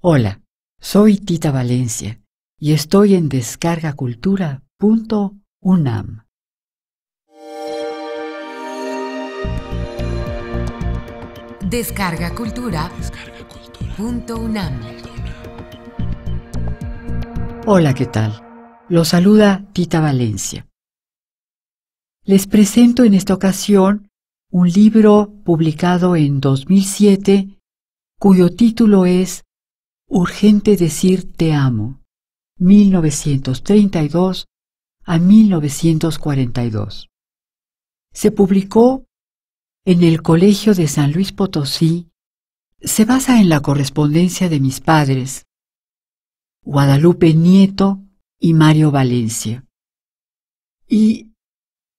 Hola, soy Tita Valencia y estoy en descargacultura.unam. Descarga Cultura. Hola, ¿qué tal? Los saluda Tita Valencia. Les presento en esta ocasión un libro publicado en 2007 cuyo título es Urgente decir te amo. 1932 a 1942. Se publicó en el Colegio de San Luis Potosí. Se basa en la correspondencia de mis padres, Guadalupe Nieto y Mario Valencia. Y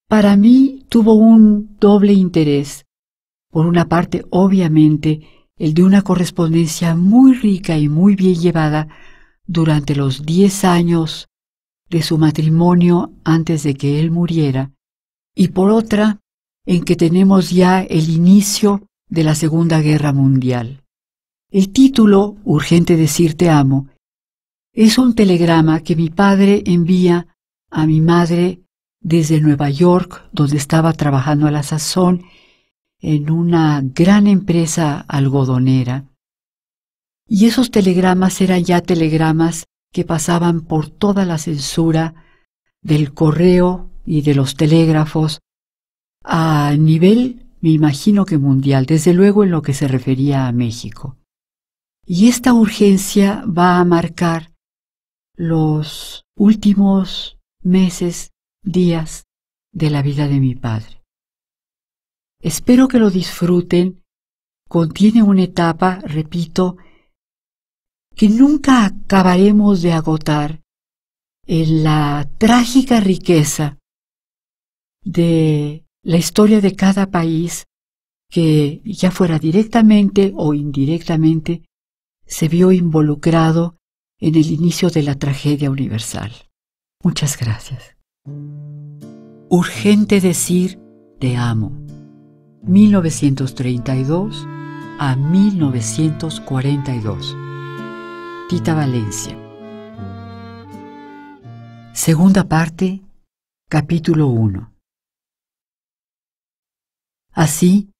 para mí tuvo un doble interés. Por una parte, obviamente, el de una correspondencia muy rica y muy bien llevada durante los diez años de su matrimonio antes de que él muriera, y por otra, en que tenemos ya el inicio de la Segunda Guerra Mundial. El título, Urgente decirte amo, es un telegrama que mi padre envía a mi madre desde Nueva York, donde estaba trabajando a la sazón en una gran empresa algodonera. Y esos telegramas eran ya telegramas que pasaban por toda la censura del correo y de los telégrafos a nivel, me imagino que mundial, desde luego en lo que se refería a México. Y esta urgencia va a marcar los últimos meses, días de la vida de mi padre. Espero que lo disfruten. Contiene una etapa, repito, que nunca acabaremos de agotar en la trágica riqueza de la historia de cada país que, ya fuera directamente o indirectamente, se vio involucrado en el inicio de la tragedia universal. Muchas gracias. Urgente decir te amo. 1932 a 1942. Tita Valencia. Segunda parte, capítulo 1. Así,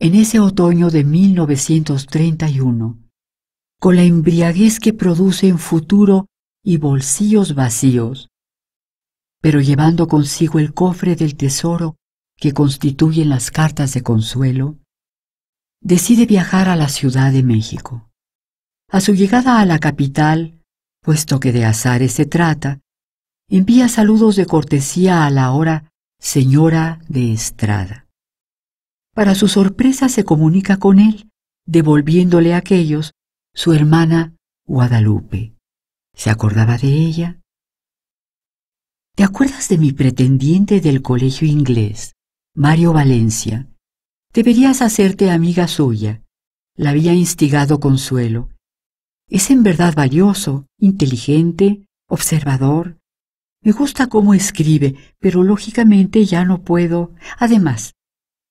en ese otoño de 1931, con la embriaguez que produce en futuro y bolsillos vacíos, pero llevando consigo el cofre del tesoro que constituyen las cartas de consuelo, decide viajar a la Ciudad de México. A su llegada a la capital, puesto que de azares se trata, envía saludos de cortesía a la hora señora de Estrada. Para su sorpresa se comunica con él, devolviéndole a aquellos su hermana Guadalupe. ¿Se acordaba de ella? ¿Te acuerdas de mi pretendiente del colegio inglés? Mario Valencia. Deberías hacerte amiga suya, la había instigado Consuelo. Es en verdad valioso, inteligente, observador. Me gusta cómo escribe, pero lógicamente ya no puedo. Además,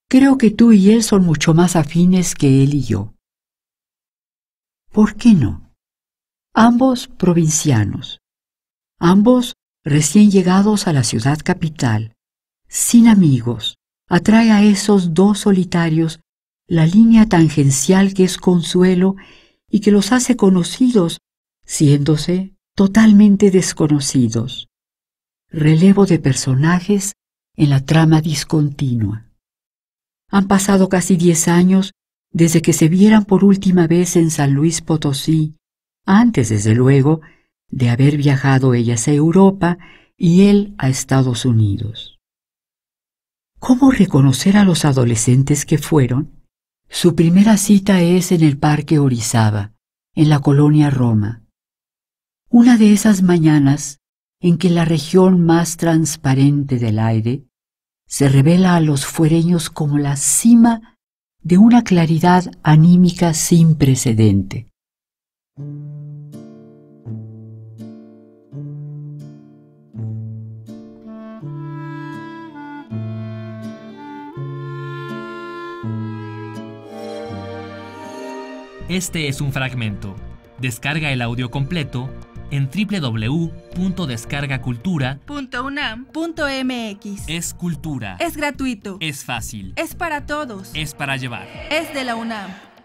creo que tú y él son mucho más afines que él y yo. ¿Por qué no? Ambos provincianos. Ambos recién llegados a la ciudad capital, sin amigos, atrae a esos dos solitarios la línea tangencial que es consuelo y que los hace conocidos, siéndose totalmente desconocidos. Relevo de personajes en la trama discontinua. Han pasado casi diez años desde que se vieran por última vez en San Luis Potosí, antes, desde luego, de haber viajado ellas a Europa y él a Estados Unidos. ¿Cómo reconocer a los adolescentes que fueron? Su primera cita es en el Parque Orizaba, en la colonia Roma. Una de esas mañanas en que la región más transparente del aire se revela a los fuereños como la cima de una claridad anímica sin precedente. Este es un fragmento. Descarga el audio completo en www.descargacultura.unam.mx. Es cultura. Es gratuito. Es fácil. Es para todos. Es para llevar. Es de la UNAM.